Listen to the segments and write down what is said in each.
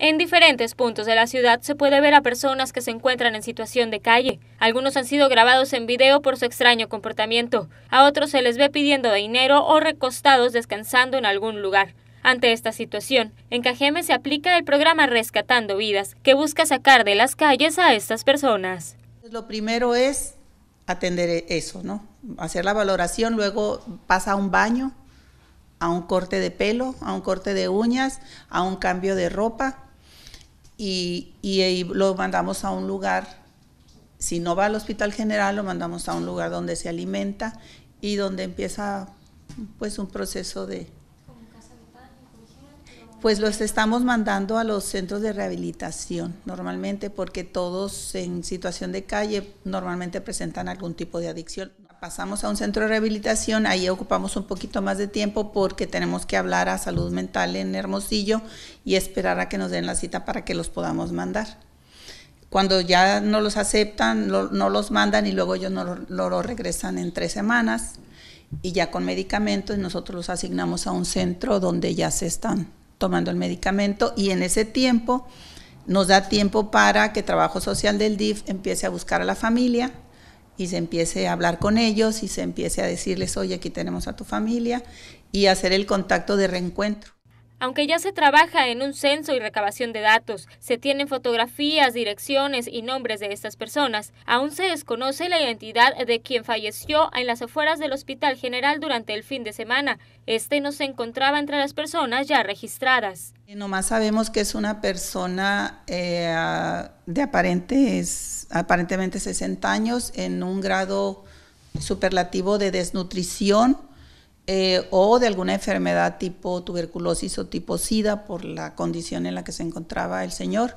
En diferentes puntos de la ciudad se puede ver a personas que se encuentran en situación de calle. Algunos han sido grabados en video por su extraño comportamiento. A otros se les ve pidiendo dinero o recostados descansando en algún lugar. Ante esta situación, en Cajeme se aplica el programa Rescatando Vidas, que busca sacar de las calles a estas personas. Lo primero es atender eso, ¿no? Hacer la valoración, luego pasa a un baño, a un corte de pelo, a un corte de uñas, a un cambio de ropa y, y, lo mandamos a un lugar, si no va al hospital general, lo mandamos a un lugar donde se alimenta y donde empieza pues un proceso de... Pues los estamos mandando a los centros de rehabilitación normalmente porque todos en situación de calle normalmente presentan algún tipo de adicción pasamos a un centro de rehabilitación, ahí ocupamos un poquito más de tiempo porque tenemos que hablar a salud mental en Hermosillo y esperar a que nos den la cita para que los podamos mandar. Cuando ya no los aceptan, no los mandan y luego ellos no lo, regresan en tres semanas y ya con medicamentos nosotros los asignamos a un centro donde ya se están tomando el medicamento y en ese tiempo nos da tiempo para que Trabajo Social del DIF empiece a buscar a la familia y se empiece a hablar con ellos y se empiece a decirles, oye, aquí tenemos a tu familia y hacer el contacto de reencuentro. Aunque ya se trabaja en un censo y recabación de datos, se tienen fotografías, direcciones y nombres de estas personas, aún se desconoce la identidad de quien falleció en las afueras del Hospital General durante el fin de semana. Este no se encontraba entre las personas ya registradas. Eh, nomás sabemos que es una persona eh, de aparentes, aparentemente 60 años en un grado superlativo de desnutrición eh, o de alguna enfermedad tipo tuberculosis o tipo SIDA por la condición en la que se encontraba el señor,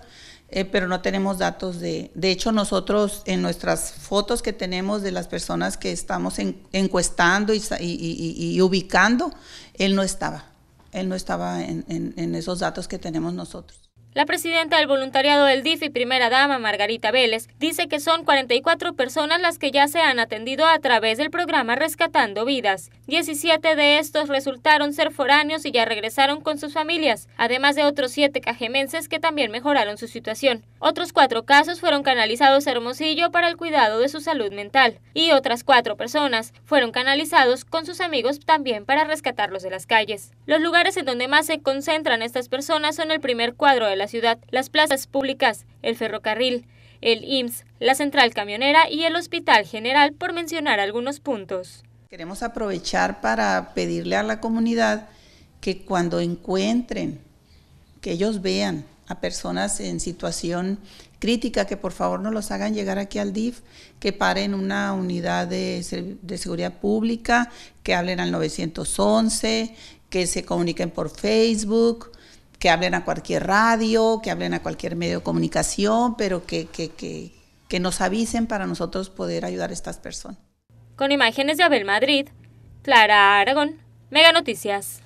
eh, pero no tenemos datos de... De hecho, nosotros en nuestras fotos que tenemos de las personas que estamos encuestando y, ubicando, él no estaba, él no estaba en esos datos que tenemos nosotros. La presidenta del voluntariado del DIF y primera dama, Margarita Vélez, dice que son 44 personas las que ya se han atendido a través del programa Rescatando Vidas. 17 de estos resultaron ser foráneos y ya regresaron con sus familias, además de otros 7 cajemenses que también mejoraron su situación. Otros 4 casos fueron canalizados a Hermosillo para el cuidado de su salud mental y otras 4 personas fueron canalizados con sus amigos también para rescatarlos de las calles. Los lugares en donde más se concentran estas personas son el primer cuadro de la ciudad, las plazas públicas, el ferrocarril, el IMSS, la central camionera y el Hospital General, por mencionar algunos puntos. Queremos aprovechar para pedirle a la comunidad que cuando encuentren, que ellos vean a personas en situación crítica, que por favor no los hagan llegar aquí al DIF, que paren una unidad de, de seguridad pública, que hablen al 911, que se comuniquen por Facebook, que hablen a cualquier radio, que hablen a cualquier medio de comunicación, pero que, que, nos avisen para nosotros poder ayudar a estas personas. Con imágenes de Abel Madrid, Clara Aragón, Mega Noticias.